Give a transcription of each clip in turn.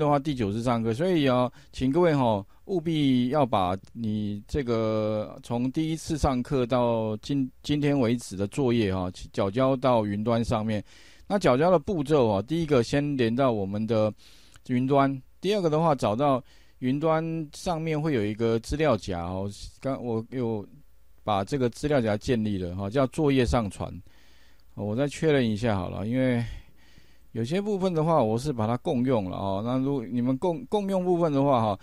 的话，第九次上课，所以啊，请各位哈，务必要把你这个从第一次上课到今今天为止的作业哈，角交到云端上面。那角交的步骤啊，第一个先连到我们的云端，第二个的话，找到云端上面会有一个资料夹哦。刚我有把这个资料夹建立了哈，叫作业上传。我再确认一下好了，因为。有些部分的话，我是把它共用了哦。那如果你们共共用部分的话哈，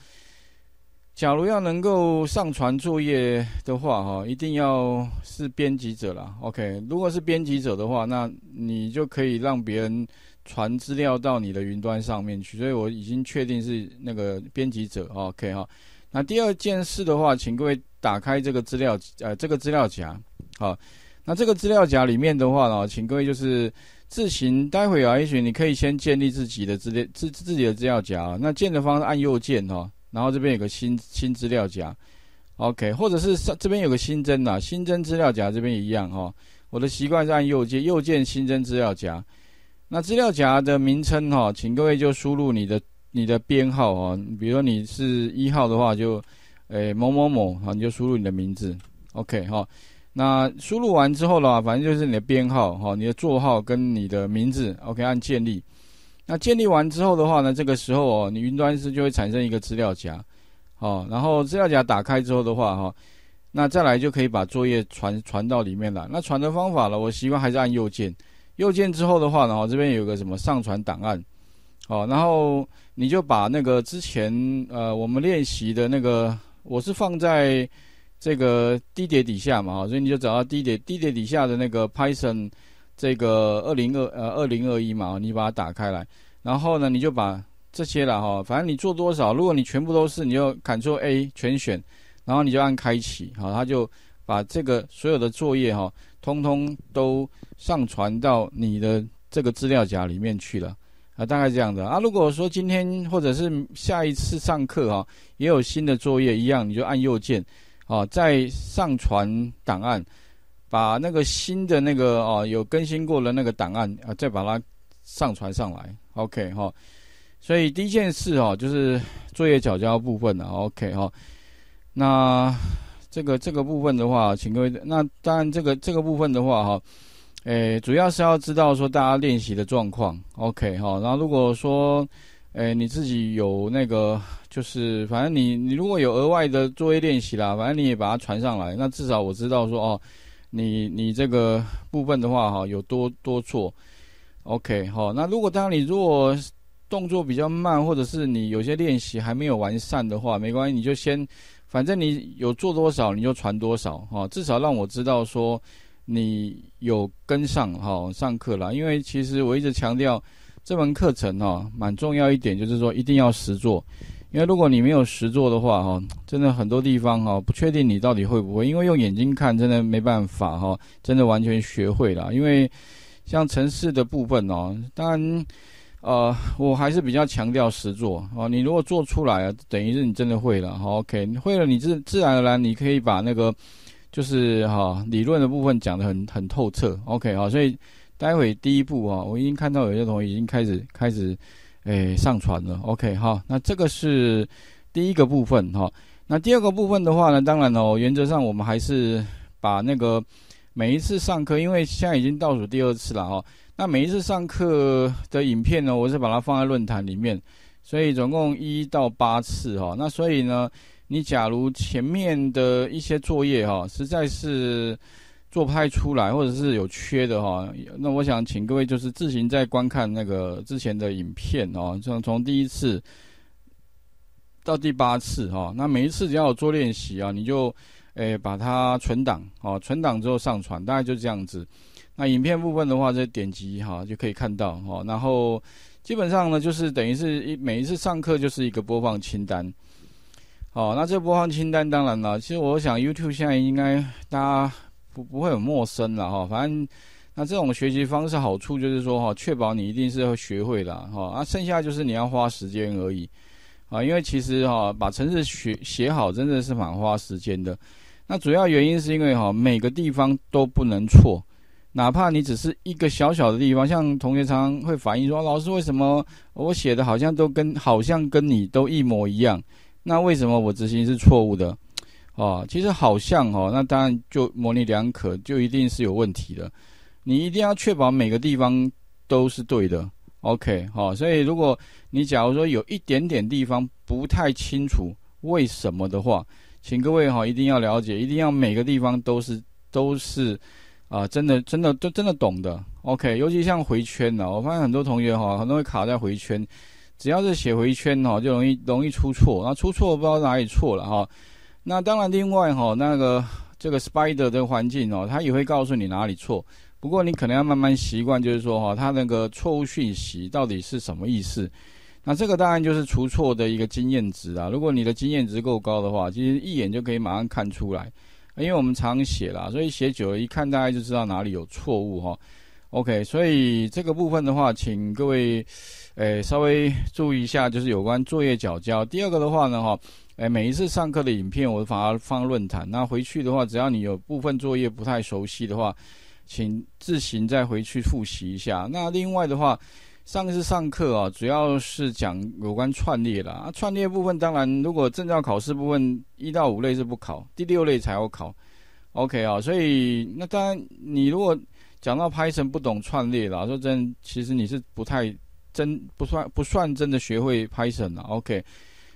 假如要能够上传作业的话哈，一定要是编辑者啦。OK，如果是编辑者的话，那你就可以让别人传资料到你的云端上面去。所以我已经确定是那个编辑者。OK 哈。那第二件事的话，请各位打开这个资料呃，这个资料夹。好，那这个资料夹里面的话呢，请各位就是。自行待会啊，也许你可以先建立自己的资料自自己的资料夹啊。那建的方式按右键哦，然后这边有个新新资料夹，OK，或者是上这边有个新增呐，新增资料夹这边也一样哈。我的习惯是按右键，右键新增资料夹。那资料夹的名称哈，请各位就输入你的你的编号啊，比如说你是一号的话，就诶某某某啊，你就输入你的名字，OK 哈。那输入完之后的话，反正就是你的编号哈，你的座号跟你的名字。OK，按建立。那建立完之后的话呢，这个时候哦，你云端是就会产生一个资料夹，哦，然后资料夹打开之后的话哈，那再来就可以把作业传传到里面了。那传的方法了，我习惯还是按右键，右键之后的话呢，这边有个什么上传档案，哦，然后你就把那个之前呃我们练习的那个，我是放在。这个低点底下嘛，啊，所以你就找到低点低点底下的那个 Python，这个二零二呃二零二一嘛，你把它打开来，然后呢，你就把这些了哈，反正你做多少，如果你全部都是，你就 Ctrl A 全选，然后你就按开启，好，他就把这个所有的作业哈，通通都上传到你的这个资料夹里面去了，啊，大概这样的啊。如果说今天或者是下一次上课哈，也有新的作业，一样，你就按右键。哦，再上传档案，把那个新的那个哦，有更新过的那个档案啊，再把它上传上来。OK 哈，所以第一件事哦，就是作业角交部分的。OK 哈，那这个这个部分的话，请各位，那当然这个这个部分的话哈，诶，主要是要知道说大家练习的状况。OK 哈，然后如果说诶你自己有那个。就是，反正你你如果有额外的作业练习啦，反正你也把它传上来，那至少我知道说哦，你你这个部分的话哈有多多错，OK 好。那如果当你如果动作比较慢，或者是你有些练习还没有完善的话，没关系，你就先反正你有做多少你就传多少哈，至少让我知道说你有跟上哈上课啦，因为其实我一直强调这门课程哈蛮重要一点，就是说一定要实做。因为如果你没有实做的话，哈，真的很多地方哈，不确定你到底会不会。因为用眼睛看真的没办法，哈，真的完全学会了。因为像城市的部分哦，当然，呃，我还是比较强调实做啊。你如果做出来啊，等于是你真的会了。好 OK，会了，你自自然而然你可以把那个就是哈理论的部分讲得很很透彻。OK，好，所以待会第一步啊，我已经看到有些同学已经开始开始。哎，上传了，OK，哈，那这个是第一个部分，哈，那第二个部分的话呢，当然哦，原则上我们还是把那个每一次上课，因为现在已经倒数第二次了，哈，那每一次上课的影片呢，我是把它放在论坛里面，所以总共一到八次，哈，那所以呢，你假如前面的一些作业，哈，实在是。做拍出来，或者是有缺的哈，那我想请各位就是自行再观看那个之前的影片哦，像从第一次到第八次哈，那每一次只要做练习啊，你就诶把它存档哦，存档之后上传，大概就这样子。那影片部分的话，再点击哈就可以看到哈，然后基本上呢，就是等于是一每一次上课就是一个播放清单。哦，那这播放清单当然了，其实我想 YouTube 现在应该大家。不不会很陌生了哈，反正那这种学习方式好处就是说哈，确保你一定是会学会的哈，啊，剩下就是你要花时间而已啊，因为其实哈，把程式学写好真的是蛮花时间的。那主要原因是因为哈，每个地方都不能错，哪怕你只是一个小小的地方，像同学常常会反映说，老师为什么我写的好像都跟好像跟你都一模一样，那为什么我执行是错误的？哦，其实好像哈，那当然就模棱两可，就一定是有问题的。你一定要确保每个地方都是对的，OK？好，所以如果你假如说有一点点地方不太清楚为什么的话，请各位哈一定要了解，一定要每个地方都是都是啊，真的真的都真的懂的，OK？尤其像回圈呢，我发现很多同学哈，很多会卡在回圈，只要是写回圈哈，就容易容易出错，然后出错不知道哪里错了哈。那当然，另外哈，那个这个 Spider 的环境哦，它也会告诉你哪里错。不过你可能要慢慢习惯，就是说哈，它那个错误讯息到底是什么意思？那这个当然就是除错的一个经验值啊。如果你的经验值够高的话，其实一眼就可以马上看出来，因为我们常写啦，所以写久了，一看大概就知道哪里有错误哈。OK，所以这个部分的话，请各位。诶，稍微注意一下，就是有关作业缴交。第二个的话呢，哈，诶，每一次上课的影片，我反而放论坛。那回去的话，只要你有部分作业不太熟悉的话，请自行再回去复习一下。那另外的话，上次上课啊，主要是讲有关串列的啊。串列部分当然，如果证照考试部分一到五类是不考，第六类才要考。OK 啊，所以那当然，你如果讲到拍成不懂串列了，说真，其实你是不太。真不算不算真的学会 Python 了，OK。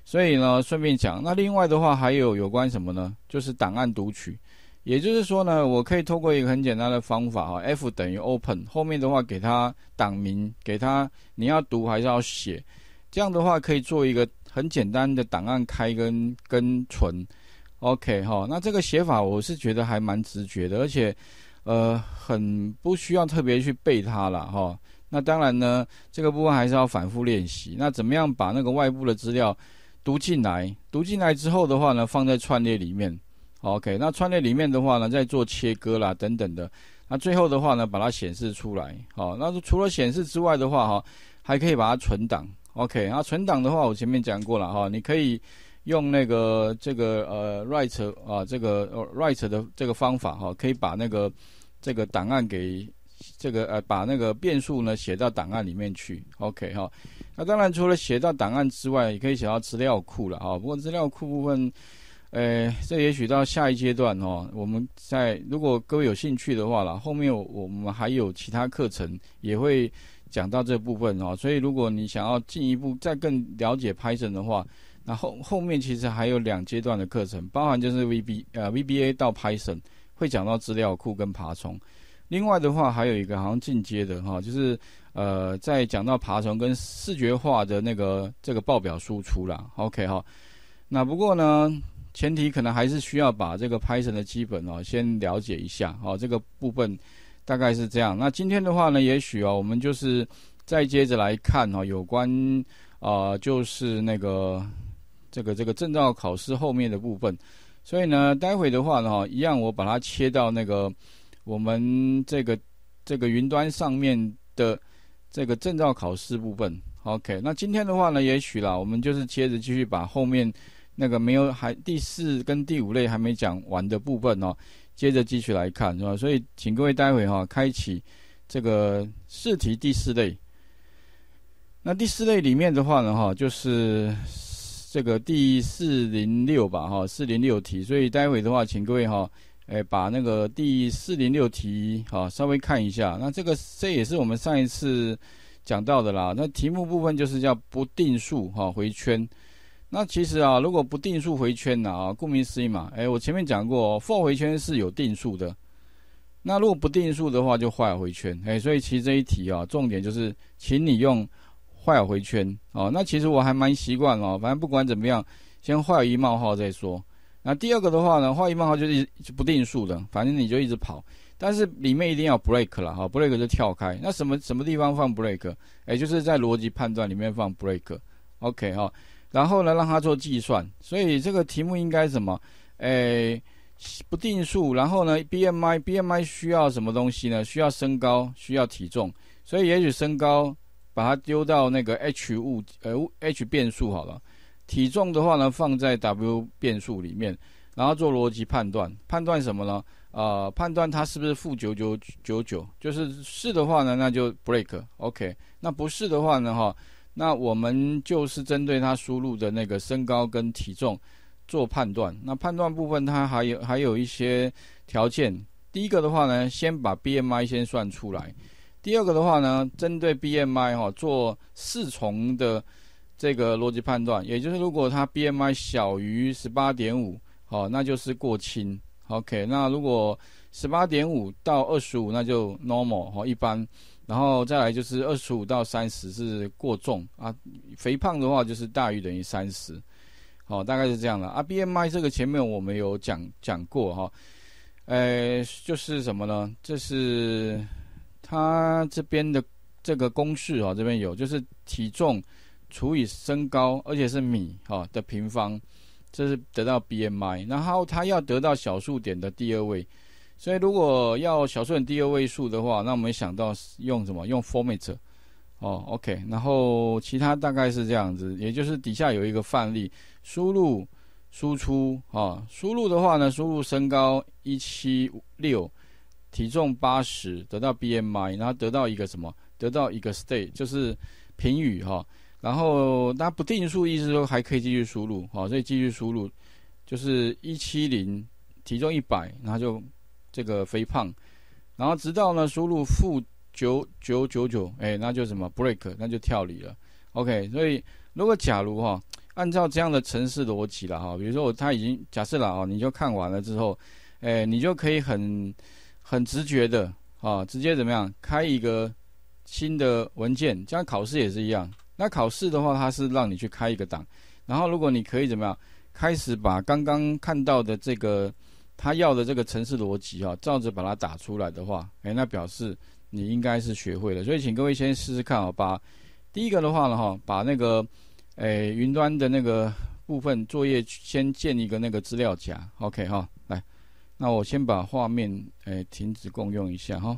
所以呢，顺便讲，那另外的话还有有关什么呢？就是档案读取，也就是说呢，我可以透过一个很简单的方法啊，f 等于 open，后面的话给它档名，给它你要读还是要写，这样的话可以做一个很简单的档案开跟跟存，OK 哈。那这个写法我是觉得还蛮直觉的，而且呃很不需要特别去背它了哈。那当然呢，这个部分还是要反复练习。那怎么样把那个外部的资料读进来？读进来之后的话呢，放在串列里面，OK。那串列里面的话呢，再做切割啦等等的。那最后的话呢，把它显示出来。好，那除了显示之外的话哈，还可以把它存档。OK，那存档的话，我前面讲过了哈，你可以用那个这个呃 write 啊这个 write 的这个方法哈，可以把那个这个档案给。这个呃，把那个变数呢写到档案里面去，OK 哈。那当然除了写到档案之外，也可以写到资料库了啊。不过资料库部分，呃，这也许到下一阶段哦。我们在如果各位有兴趣的话啦，后面我我们还有其他课程也会讲到这部分哦。所以如果你想要进一步再更了解 Python 的话，那后后面其实还有两阶段的课程，包含就是 VB 呃 VBA 到 Python 会讲到资料库跟爬虫。另外的话，还有一个好像进阶的哈，就是呃，在讲到爬虫跟视觉化的那个这个报表输出了，OK 哈。那不过呢，前提可能还是需要把这个 Python 的基本哦先了解一下哈，这个部分大概是这样。那今天的话呢，也许啊，我们就是再接着来看哈，有关啊，就是那个这个这个证照考试后面的部分。所以呢，待会的话呢，一样我把它切到那个。我们这个这个云端上面的这个证照考试部分，OK。那今天的话呢，也许啦，我们就是接着继续把后面那个没有还第四跟第五类还没讲完的部分哦，接着继续来看，是吧？所以请各位待会哈，开启这个试题第四类。那第四类里面的话呢，哈，就是这个第四零六吧，哈，四零六题。所以待会的话，请各位哈。哎，把那个第四零六题哈，稍微看一下。那这个这也是我们上一次讲到的啦。那题目部分就是叫不定数哈回圈。那其实啊，如果不定数回圈呢啊，顾名思义嘛。哎，我前面讲过，for 回圈是有定数的。那如果不定数的话，就坏回圈。哎，所以其实这一题啊，重点就是，请你用坏回圈哦。那其实我还蛮习惯哦，反正不管怎么样，先坏一冒号再说。那第二个的话呢，画一漫画就是不定数的，反正你就一直跑，但是里面一定要 break 了哈，break 就跳开。那什么什么地方放 break？哎，就是在逻辑判断里面放 break，OK 哈。然后呢，让它做计算。所以这个题目应该什么？哎，不定数。然后呢，BMI，BMI 需要什么东西呢？需要身高，需要体重。所以也许身高把它丢到那个 h 物呃 h 变数好了。体重的话呢，放在 W 变数里面，然后做逻辑判断，判断什么呢？呃，判断它是不是负九九九九，就是是的话呢，那就 break OK。那不是的话呢，哈，那我们就是针对它输入的那个身高跟体重做判断。那判断部分它还有还有一些条件。第一个的话呢，先把 BMI 先算出来。第二个的话呢，针对 BMI 哈做四重的。这个逻辑判断，也就是如果它 B M I 小于十八点五，好，那就是过轻。O K，那如果十八点五到二十五，那就 normal 哈，一般。然后再来就是二十五到三十是过重啊，肥胖的话就是大于等于三十，好，大概是这样的啊。B M I 这个前面我们有讲讲过哈，呃，就是什么呢？这是它这边的这个公式啊，这边有，就是体重。除以身高，而且是米哈的平方，这是得到 BMI。然后它要得到小数点的第二位，所以如果要小数点第二位数的话，那我们想到用什么？用 format 哦，OK。然后其他大概是这样子，也就是底下有一个范例，输入输出哈。输入的话呢，输入身高一七六，体重八十，得到 BMI，然后得到一个什么？得到一个 state，就是评语哈。然后那不定数，意思说还可以继续输入，好，所以继续输入就是一七零，体重一百，那就这个肥胖，然后直到呢输入负九九九九，哎，那就什么 break，那就跳离了。OK，所以如果假如哈，按照这样的程式逻辑了哈，比如说我他已经假设了啊，你就看完了之后，哎，你就可以很很直觉的啊，直接怎么样开一个新的文件，这样考试也是一样。那考试的话，它是让你去开一个档，然后如果你可以怎么样，开始把刚刚看到的这个他要的这个城市逻辑啊，照着把它打出来的话，哎，那表示你应该是学会了。所以请各位先试试看啊，把第一个的话呢哈，把那个哎云端的那个部分作业先建一个那个资料夹，OK 哈，来，那我先把画面哎停止共用一下哈。